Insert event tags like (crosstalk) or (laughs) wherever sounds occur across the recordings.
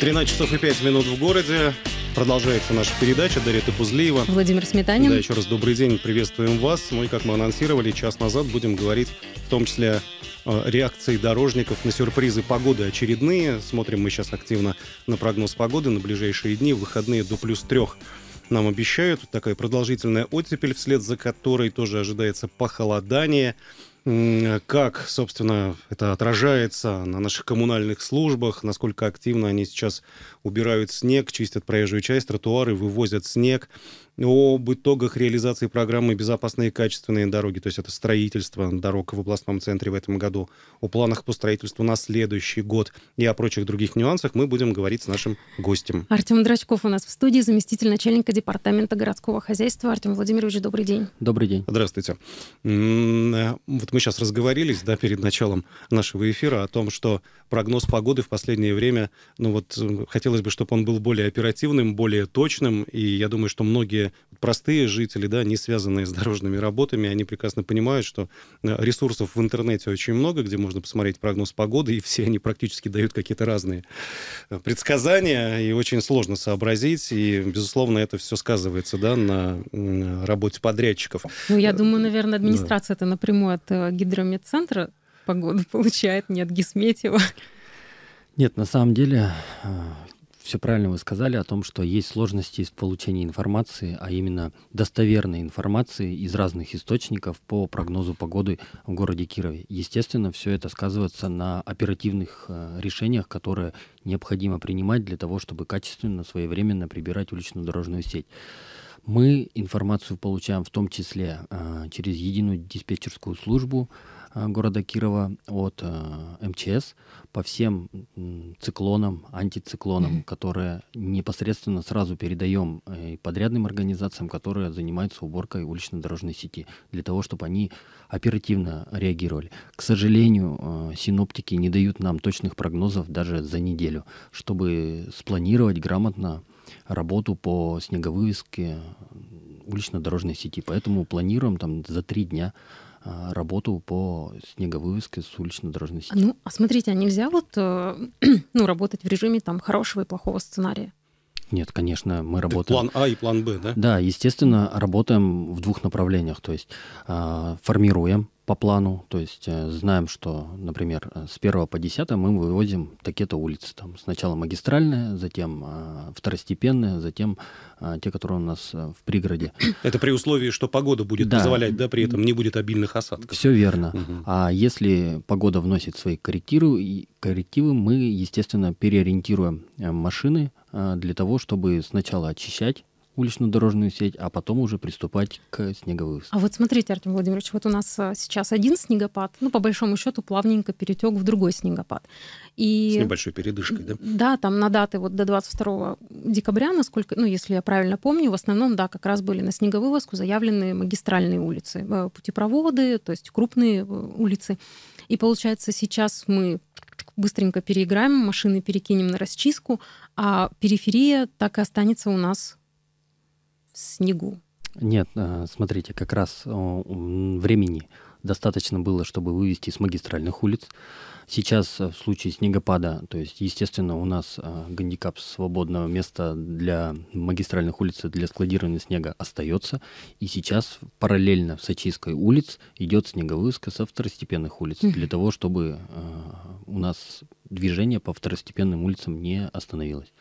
13 часов и 5 минут в городе. Продолжается наша передача. Дарья Топузлиева. Владимир Сметанин. Да, еще раз добрый день. Приветствуем вас. Ну и, как мы анонсировали, час назад будем говорить в том числе реакции дорожников на сюрпризы погоды очередные. Смотрим мы сейчас активно на прогноз погоды на ближайшие дни, выходные до плюс трех нам обещают. Такая продолжительная оттепель, вслед за которой тоже ожидается похолодание как, собственно, это отражается на наших коммунальных службах, насколько активно они сейчас убирают снег, чистят проезжую часть, тротуары, вывозят снег об итогах реализации программы «Безопасные и качественные дороги», то есть это строительство дорог в областном центре в этом году, о планах по строительству на следующий год и о прочих других нюансах мы будем говорить с нашим гостем. Артем Драчков у нас в студии, заместитель начальника департамента городского хозяйства. Артем Владимирович, добрый день. Добрый день. Здравствуйте. Э, вот мы сейчас разговорились, да, перед началом нашего эфира о том, что прогноз погоды в последнее время, ну вот э, хотелось бы, чтобы он был более оперативным, более точным, и я думаю, что многие многие простые жители, да, не связанные с дорожными работами, они прекрасно понимают, что э, ресурсов в интернете очень много, где можно посмотреть прогноз погоды, и все они практически дают какие-то разные э, предсказания, и очень сложно сообразить, и, безусловно, это все сказывается, да, на, работе подрядчиков. Ну, я думаю, э, наверное, администрация это напрямую от гидромедцентра погоду (laughs) получает, не от Гисметьева. Нет, на самом деле все правильно вы сказали о том, что есть сложности в получении информации, а именно достоверной информации из разных источников по прогнозу погоды в городе Кирове. Естественно, все это сказывается на оперативных э, решениях, которые необходимо принимать для того, чтобы качественно, своевременно прибирать уличную дорожную сеть. Мы информацию получаем в том числе э, через единую диспетчерскую службу, Э, города Кирова от э, МЧС по всем циклонам, антициклонам, mm-hmm. которые непосредственно сразу передаем э, подрядным организациям, которые занимаются уборкой уличной дорожной сети, для того, чтобы они оперативно реагировали. К сожалению, синоптики не дают нам точных прогнозов даже за неделю, чтобы спланировать грамотно работу по снеговывеске улично-дорожной сети. Поэтому планируем там за три дня а, работу по снеговывеске с улично-дорожной сети. Ну, а смотрите, а нельзя вот э, (clears throat) ну, работать в режиме там хорошего и плохого сценария? Нет, конечно, мы так работаем... План А и план Б, да? Да, естественно, работаем в двух направлениях. То есть э, формируем по плану, то есть э, знаем, что, например, э, с 1 по 10 мы вывозим такие-то улицы. Там сначала магистральные, затем э, второстепенные, затем те, которые у нас в пригороде. (coughs) Это при условии, что погода будет да. позволять, да, при этом не будет обильных осадков. Все верно. Угу. А если погода вносит свои коррективы, коррективы, мы, естественно, переориентируем машины для того, чтобы сначала очищать уличную дорожную сеть, а потом уже приступать к снеговой А вот смотрите, Артем Владимирович, вот у нас а, сейчас один снегопад, ну, по большому счету, плавненько перетек в другой снегопад. И... С небольшой передышкой, да? Да, там на даты вот до 22 декабря, насколько, ну, если я правильно помню, в основном, да, как раз были на снеговывозку заявлены магистральные улицы, э, путепроводы, то есть крупные э, улицы. И получается, сейчас мы быстренько переиграем, машины перекинем на расчистку, а периферия так и останется у нас снегу? Нет, э, смотрите, как раз э, времени достаточно было, чтобы вывести с магистральных улиц. Сейчас э, в случае снегопада, то есть, естественно, у нас э, гандикап свободного места для магистральных улиц для складирования снега остается. И сейчас параллельно в Очистской улице идет снеговыска со второстепенных улиц для того, чтобы у нас движение по второстепенным улицам не остановилось.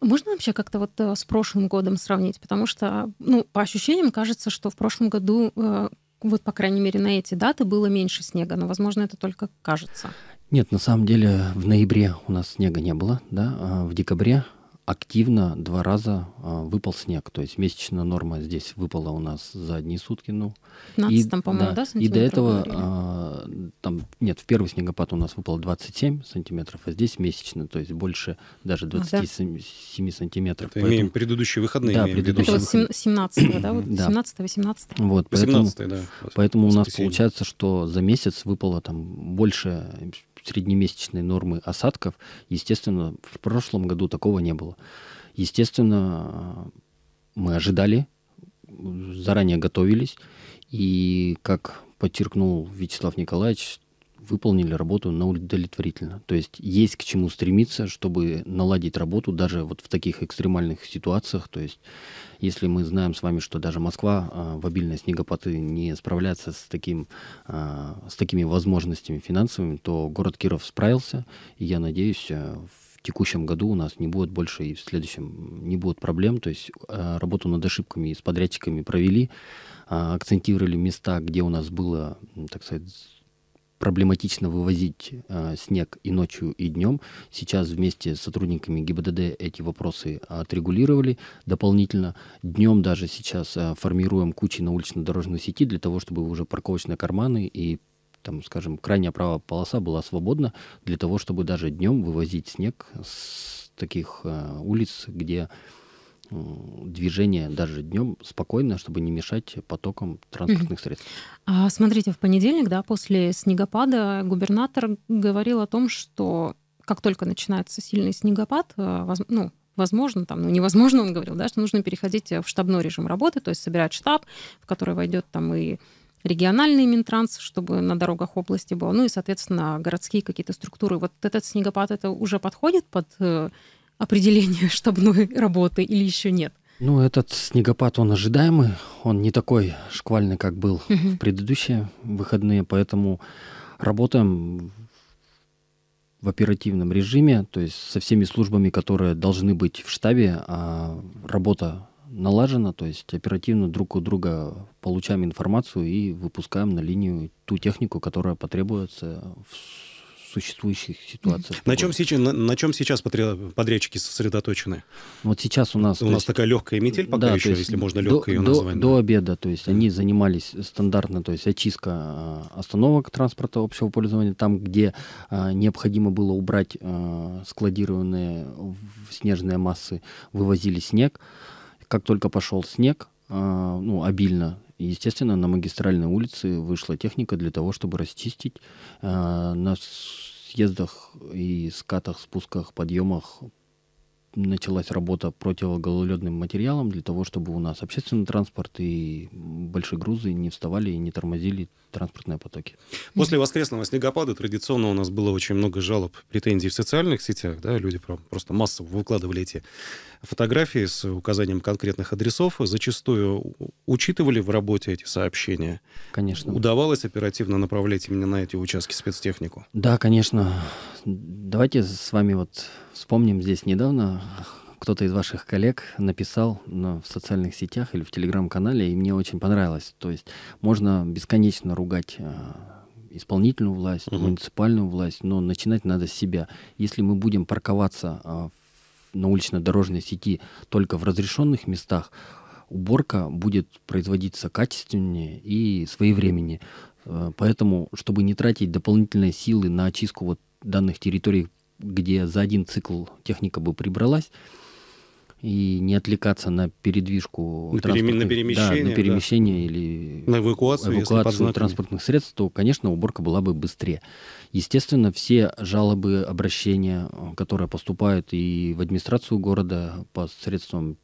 Можно вообще как-то вот э, с прошлым годом сравнить? Потому что, ну, по ощущениям кажется, что в прошлом году э, вот, по крайней мере, на эти даты было меньше снега, но, возможно, это только кажется. Нет, на самом деле в ноябре у нас снега не было, да, а в декабре активно два раза а, выпал снег. То есть месячная норма здесь выпала у нас за одни сутки. Ну, 15, и, по-моему, да, да И до этого, а, там, нет, в первый снегопад у нас выпало 27 сантиметров, а здесь месячно, то есть больше даже 27 а, да. сантиметров. Это поэтому... имеем предыдущие выходные. Да, предыдущие это выходные. 17 да, вот 17-18. Вот, поэтому, 18 да. Поэтому у нас получается, что за месяц выпало там больше среднемесячной нормы осадков, естественно, в прошлом году такого не было. Естественно, мы ожидали, заранее готовились, и как подчеркнул Вячеслав Николаевич, выполнили работу на удовлетворительно. То есть есть к чему стремиться, чтобы наладить работу даже вот в таких экстремальных ситуациях. То есть если мы знаем с вами, что даже Москва а, в обильной снегопады не справляется с, таким, а, с такими возможностями финансовыми, то город Киров справился. И я надеюсь, в э, в текущем году у нас не будет больше и в следующем не будет проблем. То есть а, работу над ошибками с подрядчиками провели, акцентировали места, где у нас было, так сказать, проблематично вывозить э, снег и ночью, и днем. Сейчас вместе с сотрудниками ГИБДД эти вопросы отрегулировали дополнительно. Днем даже сейчас э, формируем кучи на улично-дорожной сети для того, чтобы уже парковочные карманы и там, скажем, крайняя правая полоса была свободна для того, чтобы даже днем вывозить снег с таких э, улиц, где движение даже днем спокойно, чтобы не мешать потокам транспортных средств. А, смотрите, в понедельник, да, после снегопада губернатор говорил о том, что как только начинается сильный снегопад, э, ну, возможно, там, ну, невозможно, он говорил, да, что нужно переходить э, в штабной режим работы, то есть собирать штаб, в который войдет там и региональный Минтранс, чтобы на дорогах области было, ну и, соответственно, городские какие-то структуры. Вот этот снегопад, это уже подходит под э, определение (laughs) штабной работы или еще нет? Ну, этот снегопад, он ожидаемый, он не такой шквальный, как был Uh-huh. в предыдущие выходные, поэтому работаем в оперативном режиме, то есть со всеми службами, которые должны быть в штабе, а работа налажена, то есть оперативно друг у друга получаем информацию и выпускаем на линию ту технику, которая потребуется в существующих ситуациях. На чем, сейчас, на, на чем сейчас подрядчики сосредоточены? Вот сейчас у нас... У нас есть, такая легкая метель пока да, еще, есть, если можно легкое ее назвать. До, да. до обеда, то есть они занимались стандартно, то есть очистка а, остановок транспорта общего пользования, там, где а, необходимо было убрать а, складированные снежные массы, вывозили снег. Как только пошел снег, а, ну, обильно, естественно, на магистральной улице вышла техника для того, чтобы расчистить. Э, на съездах и скатах, спусках, подъемах началась работа противогололедным материалом для того, чтобы у нас общественный транспорт и большие грузы не вставали и не тормозили транспортные потоки. После воскресного снегопада традиционно у нас было очень много жалоб, претензий в социальных сетях. Да, люди просто массово выкладывали эти фотографии с указанием конкретных адресов. Зачастую учитывали в работе эти сообщения. Конечно. Удавалось оперативно направлять именно на эти участки спецтехнику? Да, конечно. Давайте с вами вот вспомним здесь недавно. Кто-то из ваших коллег написал в социальных сетях или в телеграм-канале, и мне очень понравилось. То есть можно бесконечно ругать э, исполнительную власть, угу. муниципальную власть, но начинать надо с себя. Если мы будем парковаться э, в на улично-дорожной сети только в разрешенных местах, уборка будет производиться качественнее и своевременнее. Э, поэтому, чтобы не тратить дополнительные силы на очистку вот данных территорий, где за один цикл техника бы прибралась, и не отвлекаться на передвижку на, переме, на перемещение, да, на перемещение да. или на эвакуацию, эвакуацию транспортных средств, то, конечно, уборка была бы быстрее. Естественно, все жалобы, обращения, э, которые поступают и в администрацию города посредством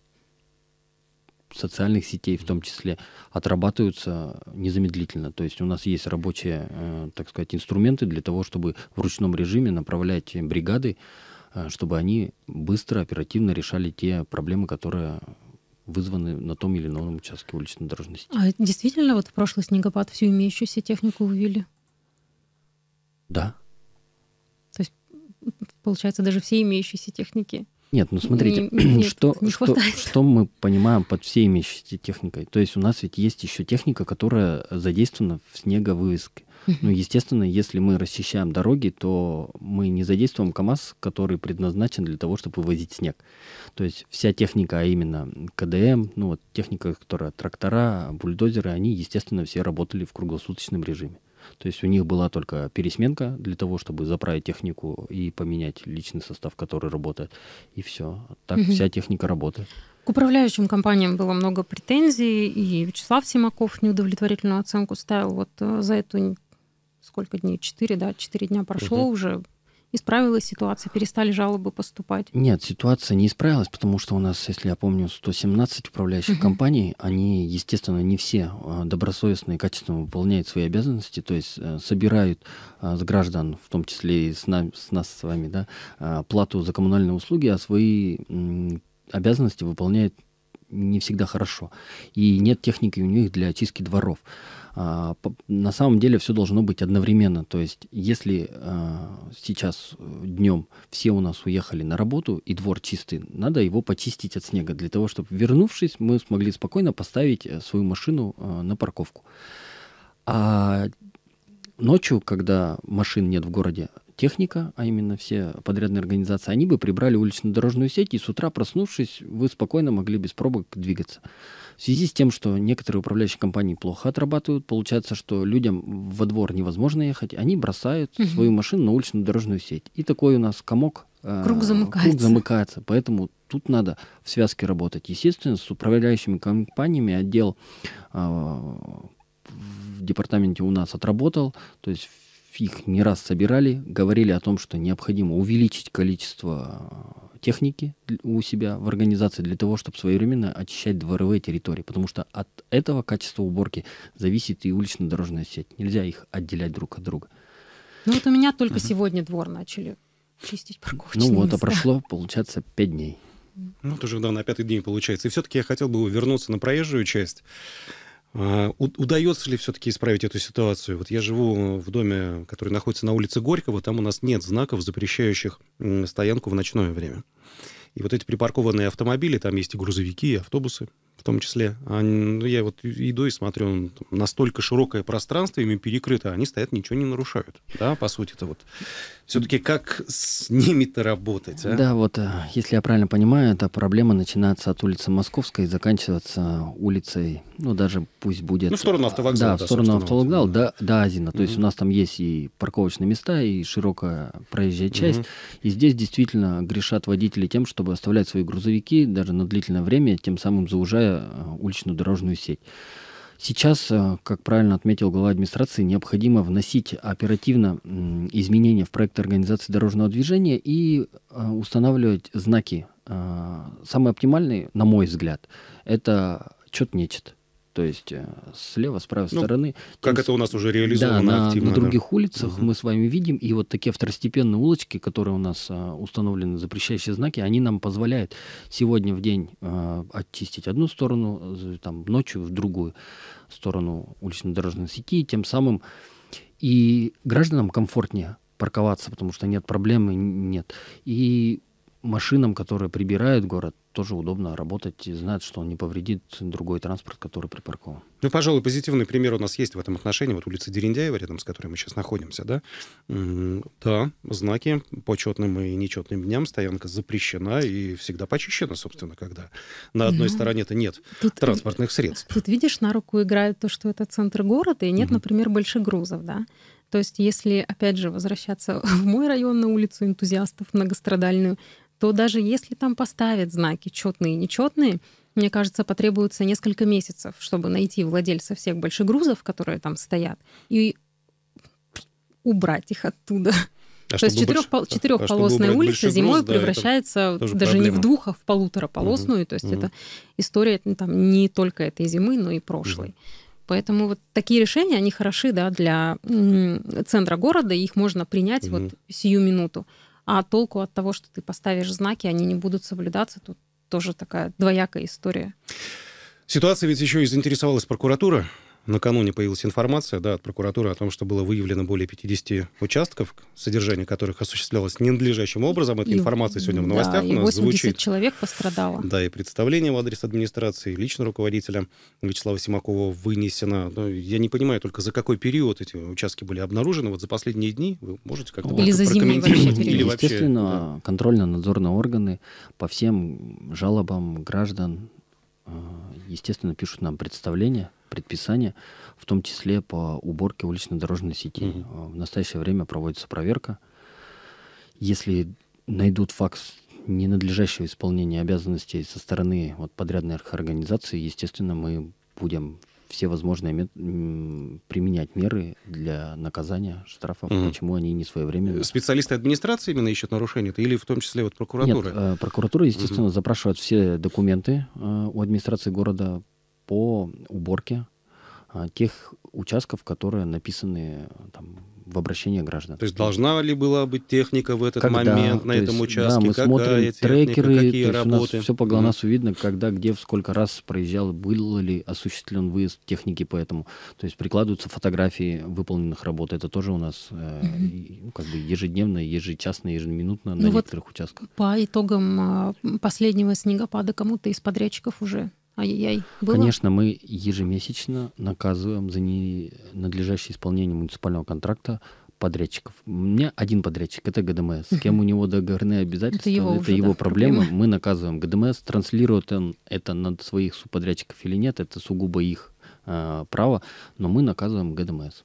социальных сетей в том числе, отрабатываются незамедлительно. То есть у нас есть рабочие, э, так сказать, инструменты для того, чтобы в ручном режиме направлять бригады, э, чтобы они быстро, оперативно решали те проблемы, которые вызваны на том или ином участке уличной дорожной сети. А действительно вот в прошлый снегопад всю имеющуюся технику увели? Да. То есть, получается, даже все имеющиеся техники нет, ну смотрите, не, нет, что, не что, что мы понимаем под всей имеющейся техникой? То есть у нас ведь есть еще техника, которая задействована в снеговывеске. Ну, естественно, если мы расчищаем дороги, то мы не задействуем КАМАЗ, который предназначен для того, чтобы вывозить снег. То есть вся техника, а именно КДМ, ну вот техника, которая трактора, бульдозеры, они, естественно, все работали в круглосуточном режиме. То есть у них была только пересменка для того, чтобы заправить технику и поменять личный состав, который работает. И все. Так угу. вся техника работает. К управляющим компаниям было много претензий, и Вячеслав Симаков неудовлетворительную оценку ставил. Вот э, за эту сколько дней? Четыре, да? Четыре дня прошло угу. уже. Исправилась ситуация? Перестали жалобы поступать? Нет, ситуация не исправилась, потому что у нас, если я помню, 117 управляющих uh-huh. компаний, они, естественно, не все а, добросовестно и качественно выполняют свои обязанности, то есть э, собирают а, с граждан, в том числе и с, нами, с нас с вами, да, а, плату за коммунальные услуги, а свои обязанности выполняют не всегда хорошо. И нет техники у них для очистки дворов. А, на самом деле все должно быть одновременно. То есть, если а, сейчас э, днем все у нас уехали на работу и двор чистый, надо его почистить от снега для того, чтобы вернувшись, мы смогли спокойно поставить э, свою машину э, на парковку. А ночью, когда машин нет в городе, техника, а именно все подрядные организации, они бы прибрали улично-дорожную сеть, и с утра, проснувшись, вы спокойно могли без пробок двигаться. В связи с тем, что некоторые управляющие компании плохо отрабатывают, получается, что людям во двор невозможно ехать, они бросают угу. свою машину на уличную дорожную сеть. И такой у нас комок. Э, круг замыкается. Круг замыкается. Поэтому тут надо в связке работать. Естественно, с управляющими компаниями отдел а, в департаменте у нас отработал, то есть их не раз собирали, говорили о том, что необходимо увеличить количество э, техники у себя в организации для того, чтобы своевременно очищать дворовые территории, потому что от этого качества уборки зависит и улично-дорожная сеть. Нельзя их отделять друг от друга. Ну вот у меня только uh-huh. сегодня двор начали чистить парковочные Ну вот, места. а прошло, получается, пять дней. Ну, тоже, да, на пятый день получается. И все-таки я хотел бы вернуться на проезжую часть. А, удается ли все-таки исправить эту ситуацию? Вот я живу в доме, который находится на улице Горького, там у нас нет знаков, запрещающих стоянку в ночное время. И вот эти припаркованные автомобили, там есть и грузовики, и автобусы, в том числе. Они, а, ну, я вот иду и смотрю, ну, там, настолько широкое пространство ими перекрыто, они стоят, ничего не нарушают. Да, по сути это вот. Все-таки как с ними-то работать? А? Да, вот, э, если я правильно понимаю, эта проблема начинается от улицы Московской и заканчивается улицей, ну, даже пусть будет... Ну, в сторону автовокзала. Да, в сторону автовокзала, да. до, до Азина. То угу. есть у нас там есть и парковочные места, и широкая проезжая часть. Угу. И здесь действительно грешат водители тем, чтобы оставлять свои грузовики даже на длительное время, тем самым заужая развивая э, уличную дорожную сеть. Сейчас, э, как правильно отметил глава администрации, необходимо вносить оперативно изменения в проект организации дорожного движения и э, устанавливать знаки. Самый оптимальный, на мой взгляд, это чет-нечет то есть э, слева, с правой ну, стороны. Как тем, это у нас уже реализовано да, на, активно. На других да. улицах угу. мы с вами видим, и вот такие второстепенные улочки, которые у нас а, установлены, запрещающие знаки, они нам позволяют сегодня в день а, очистить одну сторону, там, ночью в другую сторону улично-дорожной сети, тем самым и гражданам комфортнее парковаться, потому что нет проблемы, нет. И машинам, которые прибирают город, тоже удобно работать и знают, что он не повредит другой транспорт, который припаркован. Ну, пожалуй, позитивный пример у нас есть в этом отношении. Вот улица Дериндяева, рядом с которой мы сейчас находимся, да? Да, знаки по четным и нечетным дням стоянка запрещена и всегда почищена, собственно, когда на одной да. стороне-то нет тут, транспортных средств. Тут, видишь, на руку играет то, что это центр города, и нет, угу. например, больших грузов, да? То есть, если, опять же, возвращаться (laughs) в мой район на улицу энтузиастов многострадальную, то даже если там поставят знаки четные и нечетные, мне кажется, потребуется несколько месяцев, чтобы найти владельца всех больших грузов, которые там стоят, и убрать их оттуда. А То есть четырехпол- четырехполосная а улица зимой груз, превращается даже проблема. не в двух, а в полутораполосную. Угу, То есть угу. это история ну, там, не только этой зимы, но и прошлой. Угу. Поэтому вот такие решения, они хороши да, для центра города, их можно принять угу. вот сию минуту. А толку от того, что ты поставишь знаки, они не будут соблюдаться, тут тоже такая двоякая история. Ситуация ведь еще и заинтересовалась прокуратура накануне появилась информация да, от прокуратуры о том, что было выявлено более 50 участков, содержание которых осуществлялось ненадлежащим образом. Эта и, информация сегодня в новостях да, у нас 80 звучит. человек пострадало. Да, и представление в адрес администрации, лично руководителя Вячеслава Симакова вынесено. Но ну, я не понимаю только, за какой период эти участки были обнаружены. Вот за последние дни вы можете как-то Или за прокомментировать? Или вообще, Естественно, да. контрольно-надзорные органы по всем жалобам граждан Э, естественно, пишут нам представления, предписания, в том числе по уборке улично-дорожной сети. Угу. В настоящее время проводится проверка. Если найдут факт ненадлежащего исполнения обязанностей со стороны вот, подрядной организации естественно, мы будем все возможные мет... применять меры для наказания штрафов, угу. почему они не своевременно. Специалисты администрации именно ищут нарушения, или в том числе вот э, прокуратура? Нет, прокуратура, естественно, угу. запрашивает все документы э, у администрации города по уборке э, тех участков, которые написаны там в обращение граждан. То есть должна ли была быть техника в этот когда, момент на этом есть, участке? Да, мы Какая смотрим техника, трекеры, какие работы? У нас все по ГЛОНАССу видно, когда, где, в сколько раз проезжал, был ли осуществлен выезд техники по этому. То есть прикладываются фотографии выполненных работ. Это тоже у нас э, ну, как бы ежедневно, ежечасно, ежеминутно ну на вот некоторых участках. По итогам а, последнего снегопада кому-то из подрядчиков уже Ай-яй-яй. Было? Конечно, мы ежемесячно наказываем за ненадлежащее исполнение муниципального контракта подрядчиков. У меня один подрядчик, это ГДМС. С кем у него договорные обязательства, это его, это уже, его да, проблемы. проблемы. Мы наказываем ГДМС, транслирует он это над своих субподрядчиков или нет, это сугубо их э, право, но мы наказываем ГДМС.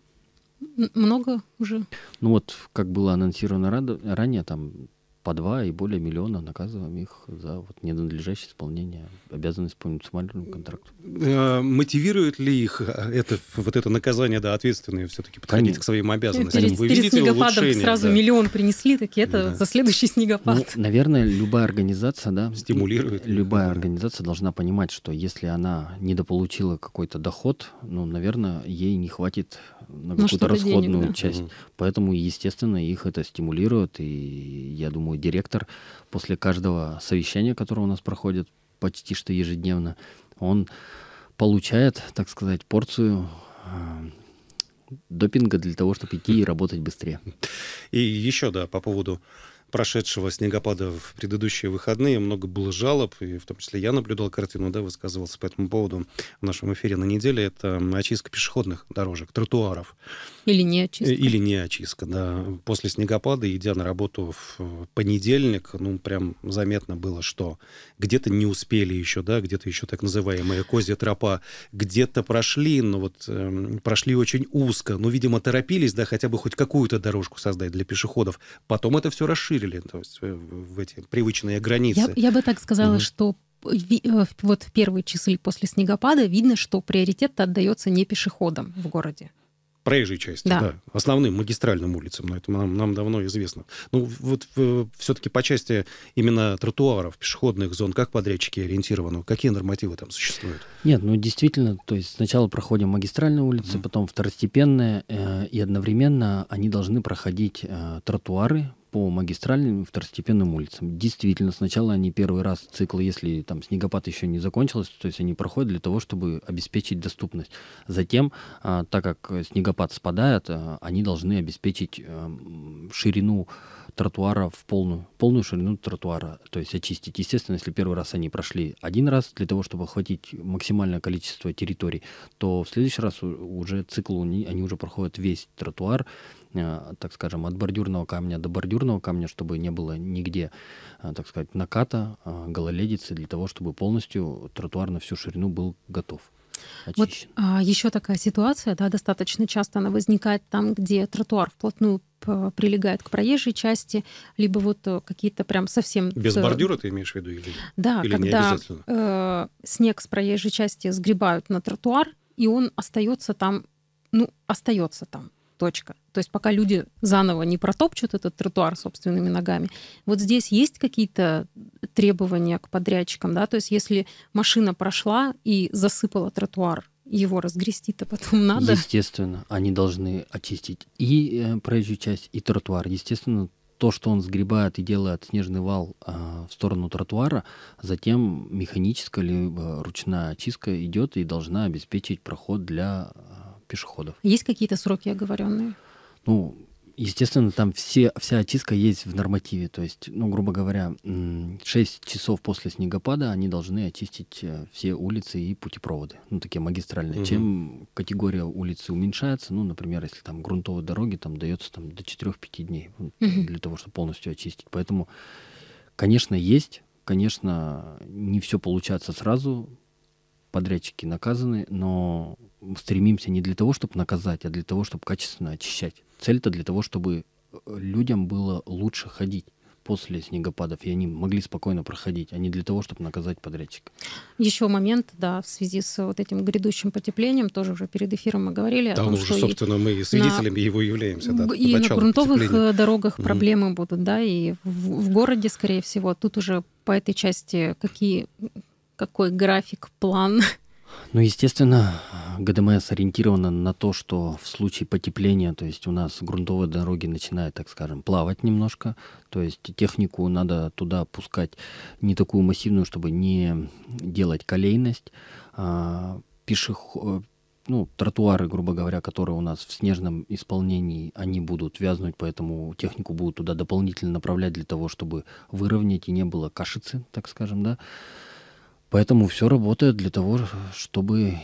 Много уже? Ну вот, как было анонсировано ранее, там по два и более миллиона, наказываем их за вот ненадлежащее исполнение обязанности по муниципальному контракту. Э, мотивирует ли их э, это, вот это наказание, да, ответственное все-таки подходить Конечно. к своим обязанностям? Перед, Вы перед видите снегопадом сразу да. миллион принесли, так это да. за следующий ну, снегопад. Ну, наверное, любая организация, да, стимулирует. Любая организация должна понимать, что если она недополучила какой-то доход, ну, наверное, ей не хватит на какую-то расходную денег, да. часть. Угу. Поэтому, естественно, их это стимулирует, и я думаю, директор после каждого совещания, которое у нас проходит почти что ежедневно, он получает, так сказать, порцию э, допинга для того, чтобы идти и работать быстрее. И еще, да, по поводу прошедшего снегопада в предыдущие выходные. Много было жалоб, и в том числе я наблюдал картину, да, высказывался по этому поводу в нашем эфире на неделе. Это очистка пешеходных дорожек, тротуаров. Или не очистка. Э, или не очистка, да. После снегопада, идя на работу в э, понедельник, ну, прям заметно было, что где-то не успели еще, да, где-то еще так называемая козья тропа, где-то прошли, но ну, вот э, прошли очень узко, ну, видимо, торопились, да, хотя бы хоть какую-то дорожку создать для пешеходов. Потом это все расширили, то есть э, в эти привычные границы. Я, я бы так сказала, mm что вот в первые часы после снегопада видно, что приоритет отдается не пешеходам в городе проезжей части, да. да, основным магистральным улицам, но это нам, нам давно известно. Ну вот э, все-таки по части именно тротуаров, пешеходных зон, как подрядчики ориентированы, какие нормативы там существуют? Нет, ну действительно, то есть сначала проходим магистральные улицы, mm потом второстепенные, э, и одновременно они должны проходить э, тротуары, по магистральным второстепенным улицам. Действительно, сначала они первый раз цикл, если там снегопад еще не закончился, то есть они проходят для того, чтобы обеспечить доступность. Затем, а, так как снегопад спадает, а, они должны обеспечить э, ширину тротуара в полную, полную ширину тротуара, то есть очистить. Естественно, если первый раз они прошли один раз для того, чтобы охватить максимальное количество территорий, то в следующий раз уже цикл они уже проходят весь тротуар, Э, так скажем, от бордюрного камня до бордюрного камня, чтобы не было нигде, э, так сказать, наката, э, гололедицы, для того, чтобы полностью тротуар на всю ширину был готов. Очищен. Вот а, еще такая ситуация, да, достаточно часто она возникает там, где тротуар вплотную прилегает к проезжей части, либо вот какие-то прям совсем... Без бордюра ты имеешь в виду? Или, да, или когда э, снег с проезжей части сгребают на тротуар, и он остается там, ну, остается там. Точка. То есть пока люди заново не протопчут этот тротуар собственными ногами. Вот здесь есть какие-то требования к подрядчикам, да? То есть если машина прошла и засыпала тротуар, его разгрести-то потом надо. Естественно, они должны очистить и э, проезжую часть, и тротуар. Естественно, то, что он сгребает и делает снежный вал э, в сторону тротуара, а затем механическая либо ручная очистка идет и должна обеспечить проход для а, пешеходов. Есть какие-то сроки оговоренные? Ну, естественно, там все, вся очистка есть в нормативе. То есть, ну, грубо говоря, 6 часов после снегопада они должны очистить э, все улицы и путепроводы. Ну, такие магистральные. Угу. Чем категория улицы уменьшается, ну, например, если там грунтовые дороги, там дается там, до 4-5 дней угу. для того, чтобы полностью очистить. Поэтому, конечно, есть. Конечно, не все получается сразу подрядчики наказаны, но стремимся не для того, чтобы наказать, а для того, чтобы качественно очищать. Цель-то для того, чтобы э, людям было лучше ходить после снегопадов, и они могли спокойно проходить, а не для того, чтобы наказать подрядчика. Еще момент, да, в связи с вот этим грядущим потеплением, тоже уже перед эфиром мы говорили да, о том, уже, что... собственно, и мы свидетелями на... его являемся, да, И на грунтовых э, потепления. дорогах проблемы mm-hmm. будут, да, и в, в городе, скорее всего, тут уже по этой части какие какой график, план? Ну, естественно, ГДМС ориентирована на то, что в случае потепления, то есть у нас грунтовые дороги начинают, так скажем, плавать немножко, то есть технику надо туда пускать не такую массивную, чтобы не делать колейность, а, пешех, ну, тротуары, грубо говоря, которые у нас в снежном исполнении, они будут вязнуть, поэтому технику будут туда дополнительно направлять для того, чтобы выровнять и не было кашицы, так скажем, да. Поэтому все работает для того, чтобы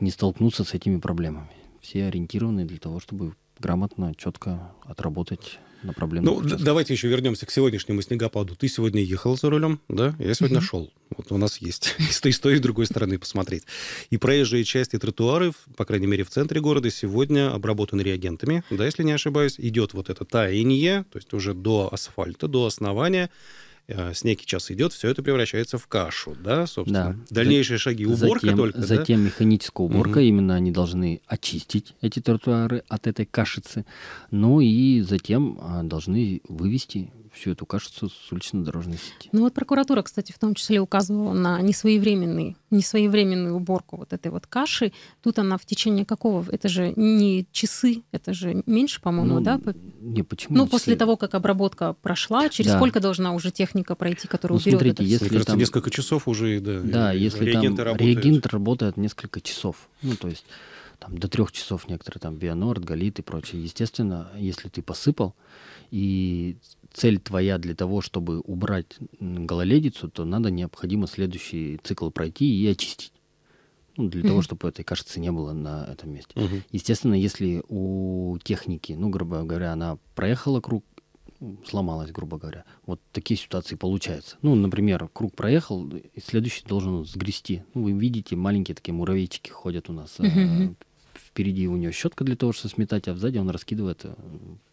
не столкнуться с этими проблемами. Все ориентированы для того, чтобы грамотно, четко отработать на проблемы. Ну, участках. давайте еще вернемся к сегодняшнему снегопаду. Ты сегодня ехал за рулем, да? Я сегодня mm шел. Вот у нас есть (laughs) и с той, с той, и с другой стороны посмотреть. И проезжие части тротуары, по крайней мере, в центре города сегодня обработаны реагентами, да, если не ошибаюсь. Идет вот это таяние, то есть уже до асфальта, до основания. Э, снег час идет, все это превращается в кашу, да, собственно. Да. Дальнейшие шаги уборка затем, только, Затем да? механическая уборка, угу. именно они должны очистить эти тротуары от этой кашицы, ну и затем а, должны вывести всю эту кашицу с улично-дорожной сети. Ну вот прокуратура, кстати, в том числе указывала на несвоевременный, несвоевременную уборку вот этой вот каши. Тут она в течение какого? Это же не часы, это же меньше, по-моему, ну, да? Не, почему? Ну, часы? после того, как обработка прошла, через да. сколько должна уже техника пройти, которая ну, уберет смотрите, это если кажется, там... несколько часов уже, да. Да, и, если реагенты там работают. реагент работает несколько часов. Ну, то есть там, до трех часов некоторые, там, Вианорд, Галит и прочее. Естественно, если ты посыпал, и цель твоя для того, чтобы убрать гололедицу, то надо необходимо следующий цикл пройти и очистить. Ну, для mm-hmm. того, чтобы этой кашицы не было на этом месте. Mm-hmm. Естественно, если у техники, ну, грубо говоря, она проехала круг, сломалась, грубо говоря. Вот такие ситуации получаются. Ну, например, круг проехал, и следующий должен сгрести. Ну, вы видите, маленькие такие муравейчики ходят у нас mm-hmm впереди у него щетка для того, чтобы сметать, а сзади он раскидывает э,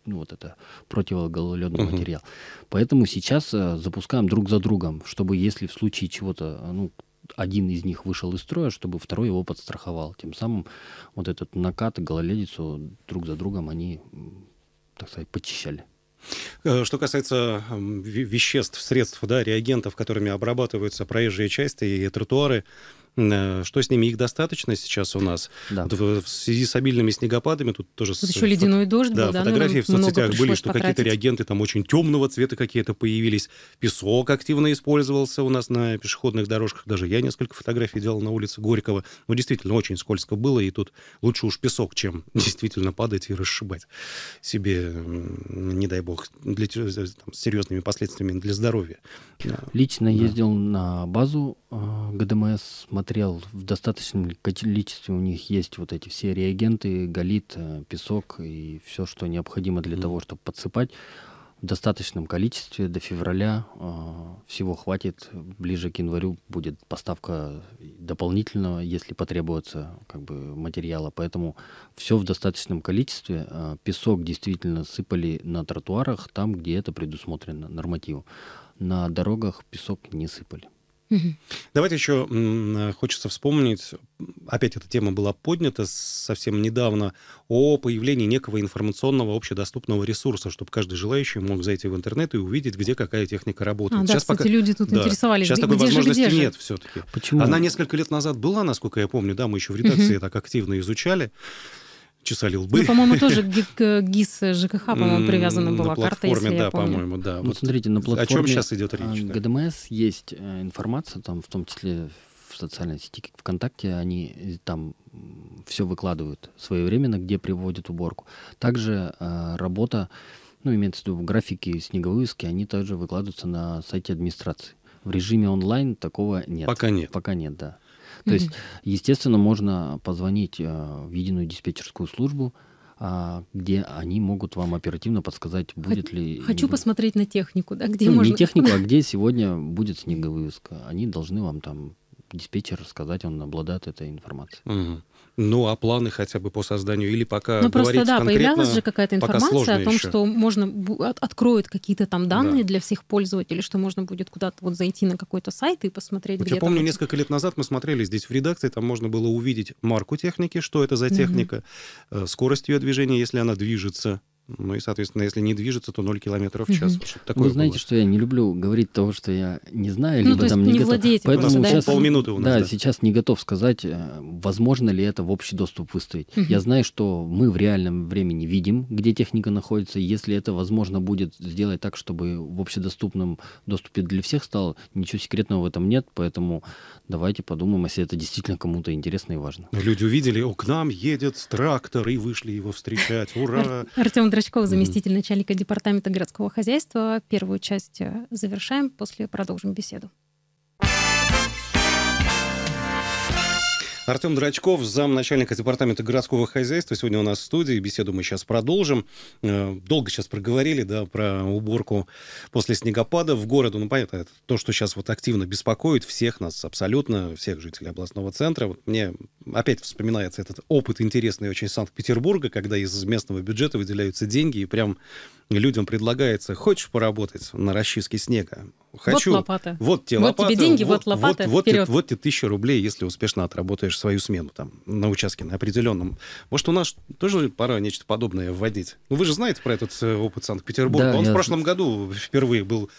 ну, вот это противогололедный угу. материал. Поэтому сейчас э, запускаем друг за другом, чтобы если в случае чего-то, э, ну, один из них вышел из строя, чтобы второй его подстраховал. Тем самым вот этот накат и гололедицу друг за другом они, так сказать, почищали. Что касается веществ, средств, да, реагентов, которыми обрабатываются проезжие части и тротуары, Э, что с ними? Их достаточно сейчас у нас. Да. В связи с обильными снегопадами тут тоже... Тут с... еще ледяной дождь да, был, да? Ну, фотографии в соцсетях были, что какие-то реагенты там очень темного цвета какие-то появились. Песок активно использовался у нас на пешеходных дорожках. Даже я несколько фотографий делал на улице Горького. Ну, действительно, очень скользко было, и тут лучше уж песок, чем (laughs) действительно падать и расшибать себе, не дай бог, для, э, там, с серьезными последствиями для здоровья. Лично да. ездил на базу э, ГДМС, смотрел, в достаточном количестве у них есть вот эти все реагенты, галит, э, песок и все, что необходимо для mm. того, чтобы подсыпать. В достаточном количестве до февраля э, всего хватит. Ближе к январю будет поставка дополнительного, если потребуется как бы, материала. Поэтому все в достаточном количестве. Э, песок действительно сыпали на тротуарах, там, где это предусмотрено нормативу На дорогах песок не сыпали. Давайте еще хочется вспомнить, опять эта тема была поднята совсем недавно, о появлении некого информационного общедоступного ресурса, чтобы каждый желающий мог зайти в интернет и увидеть, где какая техника работает. А, сейчас да, кстати, пока... люди тут да, интересовались. Сейчас где, такой где возможности же, где нет же? все-таки. Почему? Она несколько лет назад была, насколько я помню, да, мы еще в редакции так активно изучали чесали лбы. Ну, по-моему, тоже (laughs) э, ГИС э, ЖКХ, по-моему, привязана была карта, если я помню да, по-моему, да. Ну, вот смотрите, на платформе... О чем сейчас идет а, речь? ГДМС есть э, информация, там, в том числе в социальной сети, ВКонтакте, они там все выкладывают своевременно, где приводят уборку. Также работа, ну, имеется в виду графики, снеговывески, они также выкладываются на сайте администрации. В режиме онлайн такого нет. Пока нет. Пока нет, да. То есть, естественно, можно позвонить э, в единую диспетчерскую службу, а, где они могут вам оперативно подсказать, будет хочу ли... Хочу посмотреть на технику, да, где ну, можно... Не технику, а где (laughs) сегодня будет снеговая Они должны вам там диспетчер сказать, он обладает этой информацией. Угу. Ну, а планы хотя бы по созданию или пока Ну, просто, да, появлялась же какая-то информация о том, еще. что можно откроют какие-то там данные да. для всех пользователей, что можно будет куда-то вот зайти на какой-то сайт и посмотреть, вот где Я помню, там... несколько лет назад мы смотрели здесь в редакции, там можно было увидеть марку техники, что это за техника, угу. скорость ее движения, если она движется, ну и, соответственно, если не движется, то 0 километров в час. Угу. Такое Вы ну, знаете, было. что я не люблю говорить того, что я не знаю, ну, либо там не, не готов. Поэтому просто, да? сейчас, полминуты у нас. Да, да, сейчас не готов сказать, э, возможно ли это в общий доступ выставить. Угу. Я знаю, что мы в реальном времени видим, где техника находится. Если это возможно будет сделать так, чтобы в общедоступном доступе для всех стало, ничего секретного в этом нет. Поэтому давайте подумаем, если это действительно кому-то интересно и важно. Люди увидели, о, к нам едет трактор, и вышли его встречать. Ура! Артем Драчкова, заместитель начальника департамента городского хозяйства. Первую часть э, завершаем, после продолжим беседу. Артем Драчков, замначальника департамента городского хозяйства, сегодня у нас в студии. Беседу мы сейчас продолжим. Э, долго сейчас проговорили, да, про уборку после снегопада в городу. Ну, понятно, это то, что сейчас вот активно беспокоит всех нас абсолютно, всех жителей областного центра. Вот мне опять вспоминается этот опыт интересный очень Санкт-Петербурга, когда из местного бюджета выделяются деньги, и прям людям предлагается, хочешь поработать на расчистке снега? Хочу, вот лопата. Вот тебе вот тебе деньги, вот, вот лопата, вот, вперед. вот, вот тебе тысяча рублей, если успешно отработаешь свою смену там на участке на определенном. Может, у нас тоже пора нечто подобное вводить? Ну, вы же знаете про этот э, опыт Санкт-Петербурга. Да, Он я... в прошлом году впервые был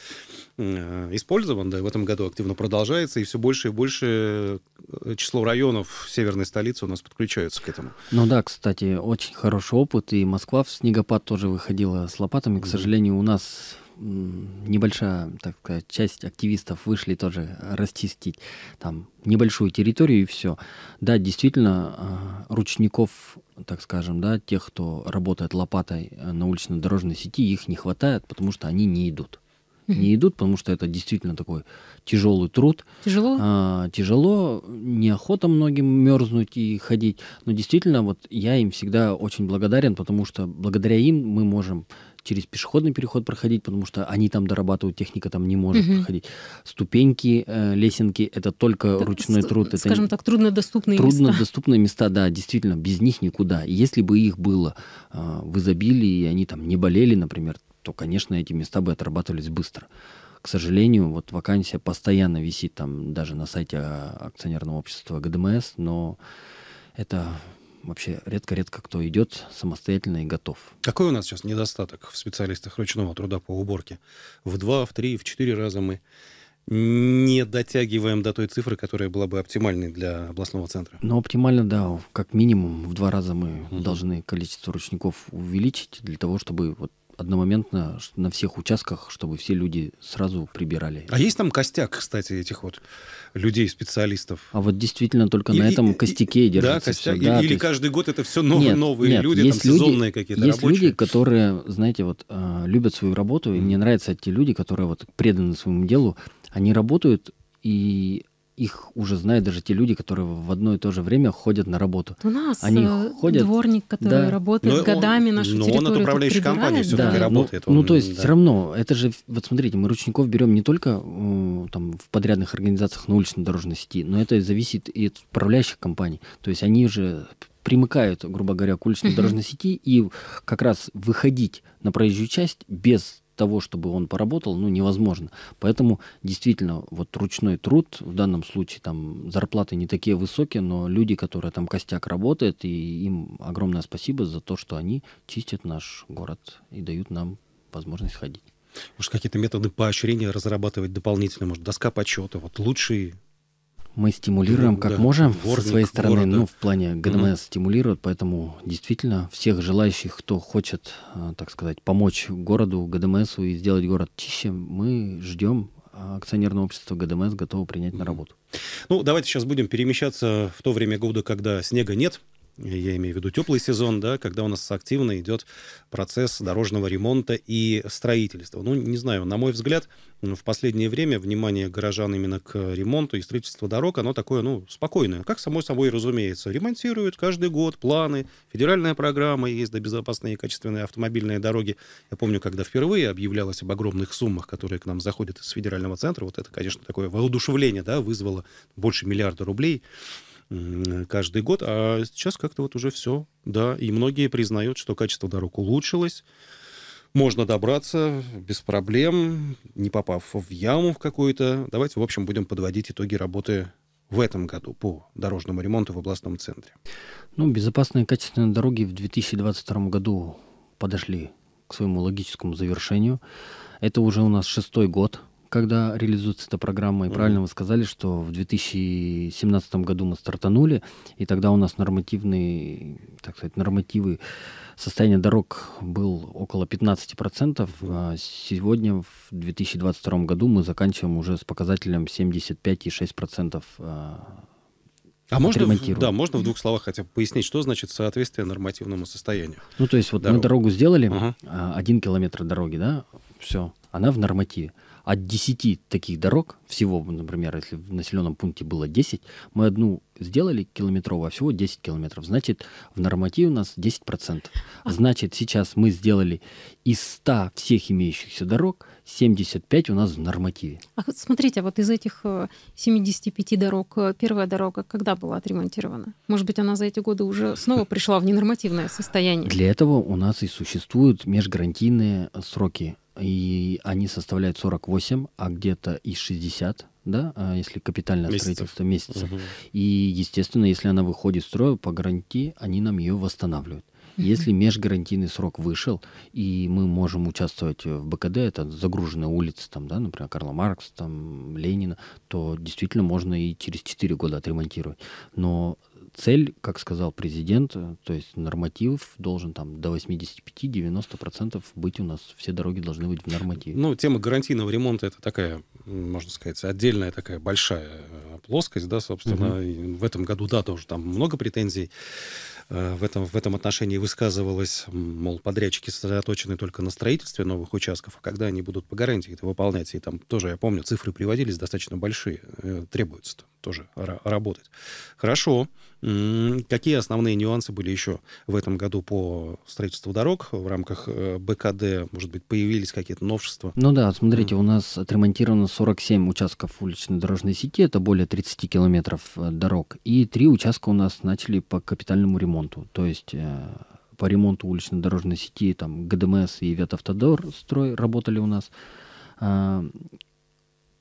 э, использован, да, в этом году активно продолжается, и все больше и больше э, число районов северной столицы у нас подключаются к этому. Ну да, кстати, очень хороший опыт, и Москва в снегопад тоже выходила с лопатами. К сожалению, у нас небольшая, так сказать, часть активистов вышли тоже расчистить там небольшую территорию и все. Да, действительно, а, ручников, так скажем, да, тех, кто работает лопатой э, на улично-дорожной сети, их не хватает, потому что они не идут. Не идут, потому что это действительно такой тяжелый труд. Тяжело? А, тяжело, неохота многим мерзнуть и ходить. Но действительно, вот я им всегда очень благодарен, потому что благодаря им мы можем через пешеходный переход проходить, потому что они там дорабатывают, техника там не может угу. проходить. Ступеньки, э, лесенки — это только так, ручной с, труд. Скажем это скажем так, труднодоступные трудно места. Труднодоступные места, да, действительно, без них никуда. если бы их было э, в изобилии, и они там не болели, например, то, конечно, эти места бы отрабатывались быстро к сожалению, вот вакансия постоянно висит там даже на сайте а, акционерного общества ГДМС, но это вообще редко-редко кто идет самостоятельно и готов. Какой у нас сейчас недостаток в специалистах ручного труда по уборке? В два, в три, в четыре раза мы не дотягиваем до той цифры, которая была бы оптимальной для областного центра. Ну, оптимально, да. Как минимум в два раза мы mm должны количество ручников увеличить для того, чтобы вот одномоментно на всех участках, чтобы все люди сразу прибирали. А есть там костяк, кстати, этих вот людей, специалистов? А вот действительно только и, на этом и, костяке и держится да, костяк, все. Да, или, или есть... каждый год это все новые, нет, новые нет, люди, есть там люди, сезонные какие-то Есть рабочие. люди, которые, знаете, вот э, любят свою работу, и мне нравятся те люди, которые вот преданы своему делу, они работают и их уже знают даже те люди, которые в одно и то же время ходят на работу. У нас они э, ходят... дворник, который да. работает но годами он, нашу но территорию. Но он от управляющей компании все-таки да. Ну, работает. Ну, он, ну, то есть да. все равно, это же, вот смотрите, мы ручников берем не только э, там, в подрядных организациях на уличной дорожной сети, но это зависит и от управляющих компаний. То есть они же примыкают, грубо говоря, к уличной дорожной сети, и как раз выходить на проезжую часть без того, чтобы он поработал, ну, невозможно. Поэтому действительно вот ручной труд, в данном случае там зарплаты не такие высокие, но люди, которые там костяк работают, и им огромное спасибо за то, что они чистят наш город и дают нам возможность ходить. Может, какие-то методы поощрения разрабатывать дополнительно, может, доска почета, вот лучшие. Мы стимулируем как да, можем со своей стороны, города. ну, в плане ГДМС mm-hmm. стимулирует, поэтому действительно всех желающих, кто хочет, э, так сказать, помочь городу, ГДМСу и сделать город чище, мы ждем а, акционерное общество ГДМС готово принять mm-hmm. на работу. Ну, давайте сейчас будем перемещаться в то время года, когда снега нет, я имею в виду теплый сезон, да, когда у нас активно идет процесс дорожного ремонта и строительства. Ну, не знаю, на мой взгляд, в последнее время внимание горожан именно к ремонту и строительству дорог, оно такое, ну, спокойное. Как само собой разумеется. Ремонтируют каждый год планы, федеральная программа есть, да, безопасные и качественные автомобильные дороги. Я помню, когда впервые объявлялось об огромных суммах, которые к нам заходят из федерального центра, вот это, конечно, такое воодушевление, да, вызвало больше миллиарда рублей каждый год, а сейчас как-то вот уже все, да, и многие признают, что качество дорог улучшилось, можно добраться без проблем, не попав в яму в какую-то. Давайте, в общем, будем подводить итоги работы в этом году по дорожному ремонту в областном центре. Ну, безопасные качественные дороги в 2022 году подошли к своему логическому завершению. Это уже у нас шестой год когда реализуется эта программа. И mm-hmm. правильно вы сказали, что в 2017 году мы стартанули, и тогда у нас нормативные, так сказать, нормативы состояния дорог был около 15%. А сегодня, в 2022 году, мы заканчиваем уже с показателем 75,6% а, а можно, да, можно в двух словах хотя бы пояснить, что значит соответствие нормативному состоянию? Ну, то есть вот дорог. мы дорогу сделали, ага. А, один километр дороги, да, все, она в нормативе от 10 таких дорог, всего, например, если в населенном пункте было 10, мы одну сделали километровую, а всего 10 километров. Значит, в нормативе у нас 10%. А. Значит, сейчас мы сделали из 100 всех имеющихся дорог 75 у нас в нормативе. А смотрите, а вот из этих 75 э, дорог э, первая дорога когда была отремонтирована? Может быть, она за эти годы уже снова пришла в ненормативное состояние? Для этого у нас и существуют межгарантийные сроки и они составляют 48, а где-то и 60, да, а если капитальное месяцев. строительство месяцев. Угу. И, естественно, если она выходит из строя по гарантии, они нам ее восстанавливают. Если межгарантийный срок вышел, и мы можем участвовать в БКД, это загруженная улица, там, да, например, Карла Маркс, там, Ленина, то действительно можно и через 4 года отремонтировать. Но цель, как сказал президент, э, то есть норматив должен там до 85-90% быть у нас, все дороги должны быть в нормативе. Ну, тема гарантийного ремонта это такая, можно сказать, отдельная такая большая э, плоскость, да, собственно. Угу. В этом году, да, тоже там много претензий э, в этом, в этом отношении высказывалось, мол, подрядчики сосредоточены только на строительстве новых участков, а когда они будут по гарантии это выполнять, и там тоже, я помню, цифры приводились достаточно большие, требуются тоже работать. Хорошо. Какие основные нюансы были еще в этом году по строительству дорог в рамках э, БКД? Может быть, появились какие-то новшества? Ну да, смотрите, у нас отремонтировано 47 участков уличной дорожной сети, это более 30 километров э, дорог, и три участка у нас начали по капитальному ремонту, то есть э, по ремонту уличной дорожной сети, там ГДМС и Ветавтодор строй работали у нас а,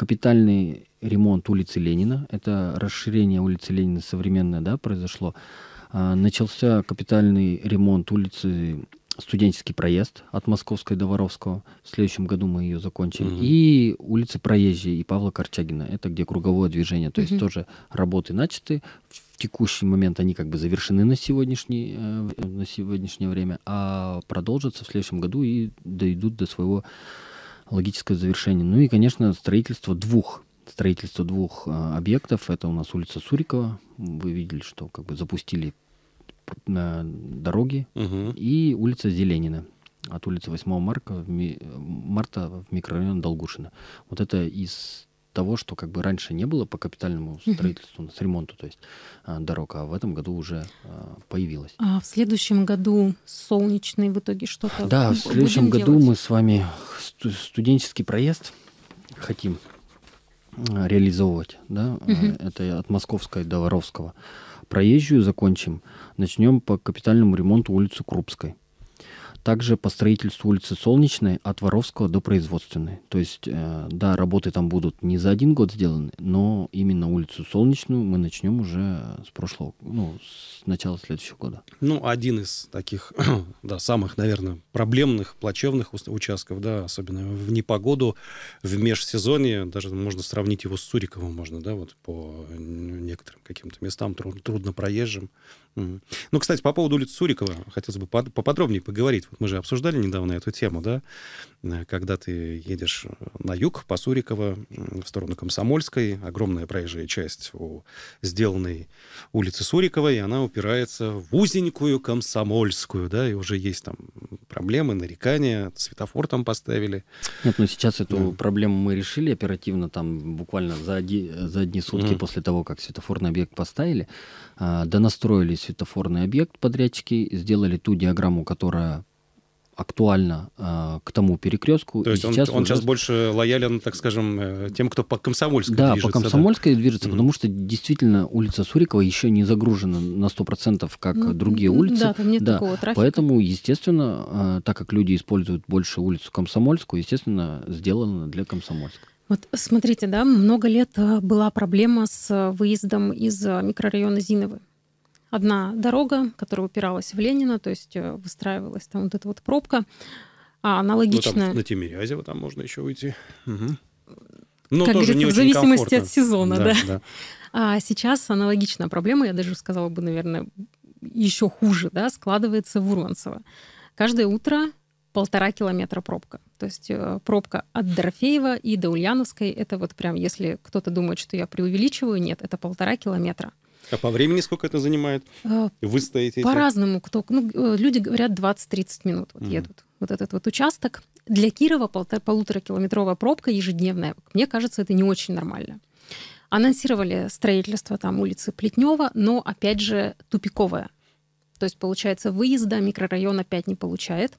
капитальный ремонт улицы Ленина. Это расширение улицы Ленина современное, да, произошло. А, начался капитальный ремонт улицы студенческий проезд от Московской до Воровского. В следующем году мы ее закончим. Угу. И улицы Проезжей и Павла Корчагина. Это где круговое движение. То угу. есть тоже работы начаты. В текущий момент они как бы завершены на, сегодняшний, э, на сегодняшнее время, а продолжатся в следующем году и дойдут до своего логическое завершение. Ну и, конечно, строительство двух строительство двух а, объектов. Это у нас улица Сурикова. Вы видели, что как бы запустили на э, дороги. Угу. И улица Зеленина. От улицы 8 марта в, ми- э, марта в микрорайон Долгушина. Вот это из того, что как бы раньше не было по капитальному строительству, с ремонту, то есть а, дорога, а в этом году уже а, появилась. А в следующем году солнечный в итоге что-то Да, в следующем году делать? мы с вами студенческий проезд хотим а, реализовывать, да, угу. это от Московской до Воровского. Проезжую закончим, начнем по капитальному ремонту улицы Крупской. Также по строительству улицы Солнечной от Воровского до Производственной. То есть, э, да, работы там будут не за один год сделаны, но именно улицу Солнечную мы начнем уже с прошлого, ну, с начала следующего года. Ну, один из таких, (clears throat) да, самых, наверное, проблемных, плачевных участков, да, особенно в непогоду, в межсезонье, даже можно сравнить его с Суриковым, можно, да, вот по ну, некоторым каким-то местам трудно проезжим. Ну, кстати, по поводу улицы Сурикова хотелось бы поподробнее поговорить. Мы же обсуждали недавно эту тему, да? Э, когда ты едешь э, на юг по Сурикова в сторону Комсомольской, огромная проезжая часть у сделанной улицы Сурикова, и она упирается в узенькую Комсомольскую, да, и уже есть там проблемы, нарекания, светофор там поставили. Нет, ну сейчас эту да. проблему мы решили оперативно, там буквально за, одни за одни сутки mm. после того, как светофорный объект поставили, а, донастроили светофорный объект подрядчики, сделали ту диаграмму, которая актуально э, к тому перекрестку. То есть сейчас он, он уже... сейчас больше лоялен, так скажем, э, тем, кто по Комсомольской да, движется. По Комсомольской да, движется, mm-hmm. потому что действительно улица Сурикова еще не загружена на 100%, как ну, другие ну улицы. Да, там нет да, такого трафика. Поэтому, естественно, э, так как люди используют больше улицу Комсомольскую, естественно, сделано для Комсомольска. Вот смотрите, да, много лет э, была проблема с э, выездом из микрорайона Зиновы одна дорога, которая упиралась в Ленина, то есть э, выстраивалась там вот эта вот пробка. А аналогично... Ну, там, на Тимирязева там можно еще уйти. Угу. Но как ну, тоже не в зависимости комфортно. от сезона, да. да. да. А сейчас аналогичная проблема, я даже сказала бы, наверное, еще хуже, да, складывается в Урванцево. Каждое утро полтора километра пробка. То есть э, пробка от Дорофеева и до Ульяновской. Это вот прям, если кто-то думает, что я преувеличиваю, нет, это полтора километра. А по времени сколько это занимает? А, вы стоите? По-разному. Кто, ну, э, люди говорят 20-30 минут вот mm. едут. Вот этот вот участок. Для Кирова полтора, полуторакилометровая пробка ежедневная. Мне кажется, это не очень нормально. Анонсировали строительство там улицы Плетнева, но, опять же, тупиковое. То есть, получается, выезда микрорайон опять не получает.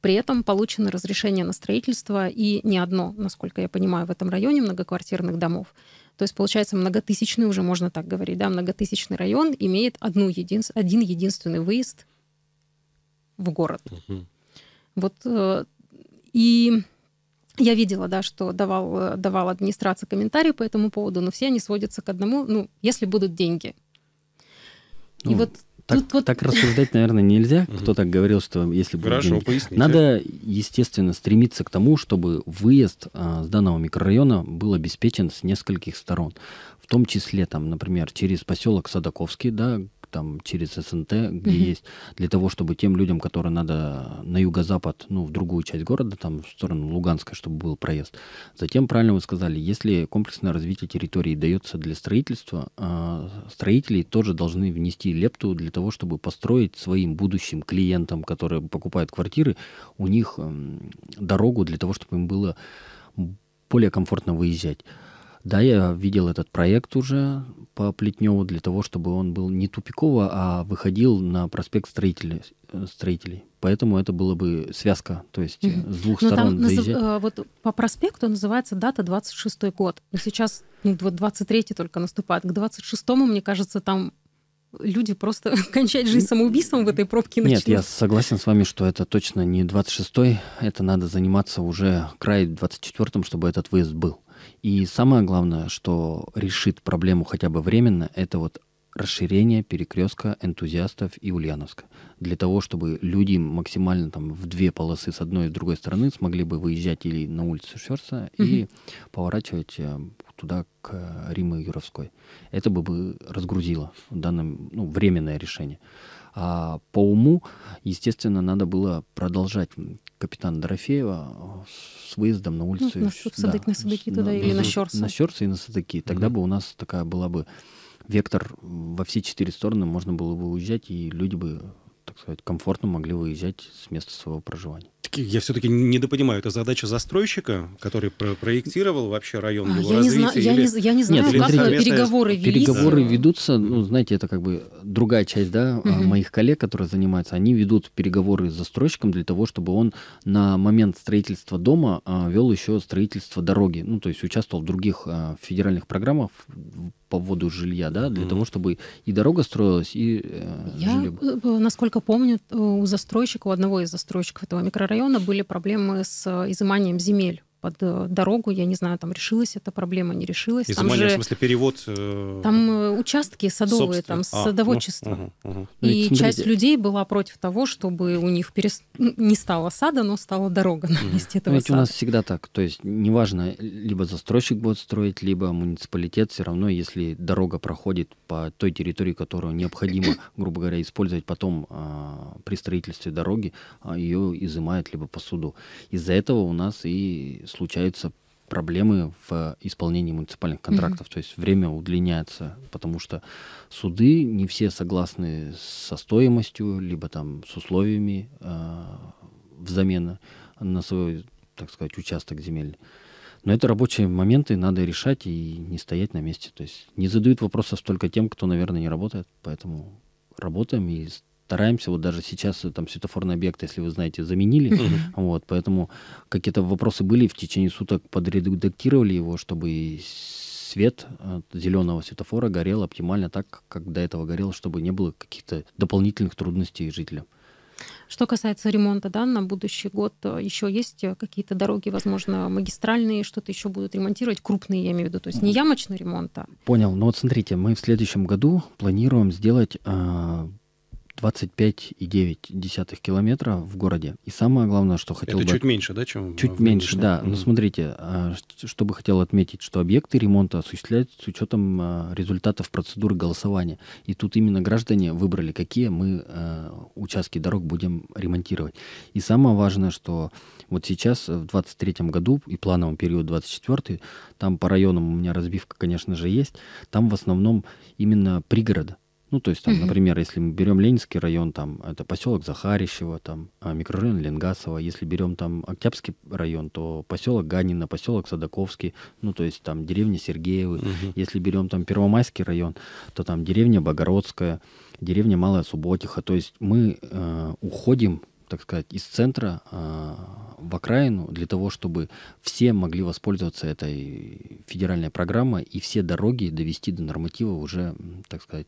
При этом получено разрешение на строительство и не одно, насколько я понимаю, в этом районе многоквартирных домов. То есть, получается, многотысячный, уже можно так говорить, да, многотысячный район имеет одну един, один единственный выезд в город. Угу. Вот э, и я видела, да, что давал, э, давал администрация комментарии по этому поводу, но все они сводятся к одному, ну, если будут деньги. И ну, вот так, Тут вот... так рассуждать, наверное, нельзя. Кто так говорил, что если будет Хорошо, поясните. Надо, естественно, стремиться к тому, чтобы выезд а, с данного микрорайона был обеспечен с нескольких сторон. В том числе, там, например, через поселок Садаковский, да, там через СНТ, где mm-hmm. есть, для того, чтобы тем людям, которые надо на юго-запад, ну, в другую часть города, там, в сторону Луганска, чтобы был проезд. Затем, правильно вы сказали, если комплексное развитие территории дается для строительства, э, строители тоже должны внести лепту для того, чтобы построить своим будущим клиентам, которые покупают квартиры, у них э, дорогу для того, чтобы им было более комфортно выезжать. Да, я видел этот проект уже по Плетневу для того, чтобы он был не тупиково, а выходил на проспект строителей. Э, строителей. Поэтому это было бы связка, то есть mm-hmm. с двух Но ну, сторон там заезжать. Назов... Э, вот по проспекту называется дата 26 й год. Но сейчас ну, вот 23 только наступает. К 26-му, мне кажется, там люди просто (laughs) кончать жизнь самоубийством в этой пробке начнут. Нет, я согласен с вами, что это точно не 26-й. Это надо заниматься уже край 24-м, чтобы этот выезд был. И самое главное, что решит проблему хотя бы временно, это вот расширение перекрестка энтузиастов и Ульяновска. Для того, чтобы люди максимально там в две полосы с одной и с другой стороны смогли бы выезжать или на улицу Шерса mm-hmm. и поворачивать э, туда к Риму Юровской. Это бы, бы разгрузило в ну, временное решение. А по уму, естественно, надо было продолжать капитана Дорофеева э, с выездом на ну, улицу Ну, на Садык, да, на Садыки туда на, или на Щерцы. На Щерцы и на Садыки. Тогда mm-hmm. бы у нас такая была бы вектор во все четыре стороны, можно было бы уезжать, и люди бы, так сказать, комфортно могли выезжать с места своего проживания все-таки я все-таки недопонимаю, это задача застройщика, который про проектировал вообще район а, его я развития? Не знаю. или... я, не, я не знаю, Нет, как совместное... переговоры велись. Переговоры ведутся, ну, знаете, это как бы другая часть, да, угу. моих коллег, которые занимаются, они ведут переговоры с застройщиком для того, чтобы он на момент строительства дома а, вел еще строительство дороги, ну, то есть участвовал в других а, федеральных программах по вводу жилья, да, для mm. того, чтобы и дорога строилась, и э, Я, жилье... Э, насколько помню, у застройщика, у одного из застройщиков этого микрорайона района были проблемы с э, изыманием земель под э, дорогу, я не знаю, там решилась эта проблема, не решилась. Изымание, там же, в смысле, перевод? Э... Там э, участки садовые, собственно... там а, садоводчество. Ну, угу, угу. И Ведь, часть людей была против того, чтобы у них перес... Ну, не стало сада, но стала дорога на месте этого ну, Ведь сада. у нас всегда так, то есть неважно, либо застройщик будет строить, либо муниципалитет, все равно, если дорога проходит по той территории, которую необходимо, грубо говоря, использовать потом а, при строительстве дороги, а, ее изымают либо по суду. Из-за этого у нас и случаются проблемы в исполнении муниципальных контрактов. Mm-hmm. То есть время удлиняется, потому что суды не все согласны со стоимостью, либо там с условиями э, взамен на свой, так сказать, участок земель. Но это рабочие моменты, надо решать и не стоять на месте. То есть не задают вопросов только тем, кто, наверное, не работает. Поэтому работаем и стараемся, вот даже сейчас э, там светофорный объект, если вы знаете, заменили, вот, поэтому какие-то вопросы были, в течение суток подредактировали его, чтобы свет зеленого светофора горел оптимально так, как до этого горел, чтобы не было каких-то дополнительных трудностей жителям. Что касается ремонта, да, на будущий год еще есть э, какие-то дороги, возможно, магистральные, что-то еще будут ремонтировать, крупные, я имею в виду, то есть не ямочный ремонт, а... Понял, но ну вот смотрите, мы в следующем году планируем сделать а, 25,9 километра в городе. И самое главное, что хотел Это бы... чуть меньше, да, чем... Чуть меньше, да. Mm-hmm. Ну, Но смотрите, а, что бы хотел отметить, что объекты ремонта осуществляют с учетом а, результатов процедуры голосования. И тут именно граждане выбрали, какие мы а, участки дорог будем ремонтировать. И самое важное, что вот сейчас, в 23 году и плановом период 24 там по районам у меня разбивка, конечно же, есть, там в основном именно пригорода ну, то есть, там, угу. например, если мы берем Ленинский район, там это поселок Захарищево, там а, микрорайон Ленгасово. Если берем там Октябрьский район, то поселок Ганина, поселок Садаковский, ну, то есть там деревня Сергеевы. Угу. Если берем там Первомайский район, то там деревня Богородская, деревня Малая Субботиха. То есть мы э, уходим, так сказать, из центра э, в окраину для того, чтобы все могли воспользоваться этой федеральной программой и все дороги довести до норматива уже, так сказать,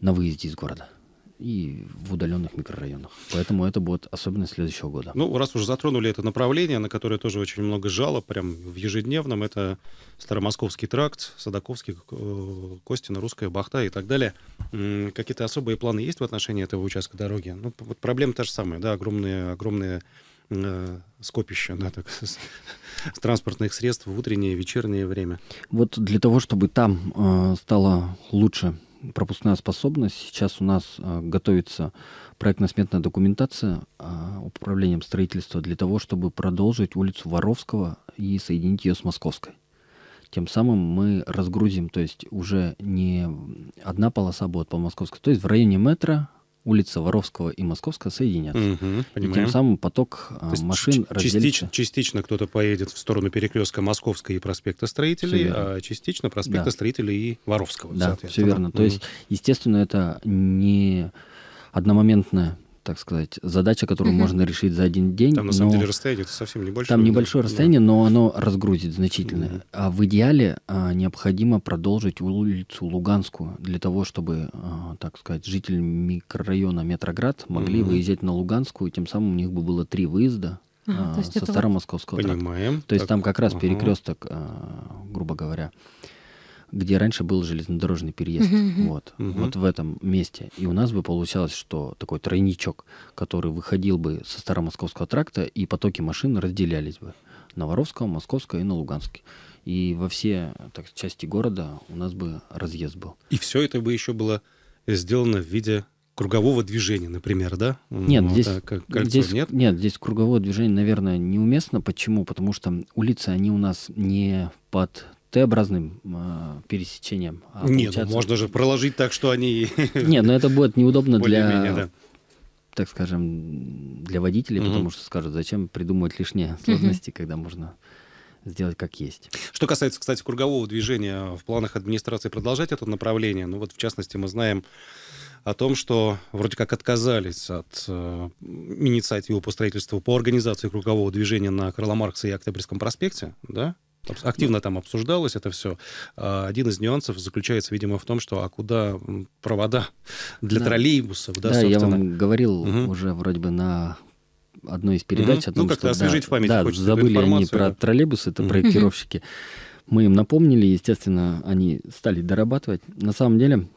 на выезде из города и в удаленных микрорайонах. Поэтому это будет особенность следующего года. Ну, раз уже затронули это направление, на которое тоже очень много жалоб, прям в ежедневном, это Старомосковский тракт, Садаковский, э, Костина, Русская бахта и так далее. Какие-то особые планы есть в отношении этого участка дороги? Ну, вот проблема та же самая, да, огромные, огромные э, скопища скопище да, так, с, с транспортных средств в утреннее и вечернее время. Вот для того, чтобы там э, стало лучше пропускная способность. Сейчас у нас а, готовится проектно-сметная документация а, управлением строительства для того, чтобы продолжить улицу Воровского и соединить ее с Московской. Тем самым мы разгрузим, то есть уже не одна полоса будет по Московской, то есть в районе метра улица Воровского и Московская соединятся. Угу, понимаем. и тем самым поток а, То есть машин разделится. Частично, частично кто-то поедет в сторону перекрестка Московской и проспекта Строителей, а частично проспекта да. Строителей и Воровского. Да, все верно. Угу. То есть, естественно, это не одномоментное так сказать, задача, которую угу. можно решить за один день. Там на самом деле расстояние это совсем небольшое. Там небольшое да. расстояние, но оно разгрузит значительно. Угу. А в идеале а, необходимо продолжить улицу Луганскую для того, чтобы, а, так сказать, жители микрорайона Метроград могли угу. выезжать на Луганскую, тем самым у них бы было три выезда а, а, со Старомосковского вот... тракта. Понимаем. То есть так, там как раз ага. перекресток, а, грубо говоря где раньше был железнодорожный переезд. Вот. вот в этом месте. И у нас бы получалось, что такой тройничок, который выходил бы со Старомосковского тракта, и потоки машин разделялись бы на Воровского, Московского и на Луганский. И во все так, части города у нас бы разъезд был. И все это бы еще было сделано в виде кругового движения, например, да? Нет, вот, ну, здесь, а, кольцо, здесь, нет? нет, здесь круговое движение, наверное, неуместно. Почему? Потому что улицы, они у нас не под Т-образным э, пересечением. А Нет, ну, получается... можно же проложить так, что они... (laughs) Нет, но ну, это будет неудобно для... да. Так скажем, для водителей, угу. потому что скажут, зачем придумывать лишние сложности, угу. когда можно сделать как есть. Что касается, кстати, кругового движения, в планах администрации продолжать это направление, ну вот в частности мы знаем о том, что вроде как отказались от э, инициативы по строительству, по организации кругового движения на Карла Маркса и Октябрьском проспекте, да? активно там обсуждалось это все. А один из нюансов заключается, видимо, в том, что а куда провода для да. троллейбусов, да, да собственно. я вам говорил угу. уже вроде бы на одной из передач угу. о ну, том, ну, что освежить да, в памяти да, забыли они про троллейбусы, это угу. проектировщики. Мы им напомнили, естественно, они стали дорабатывать. На самом деле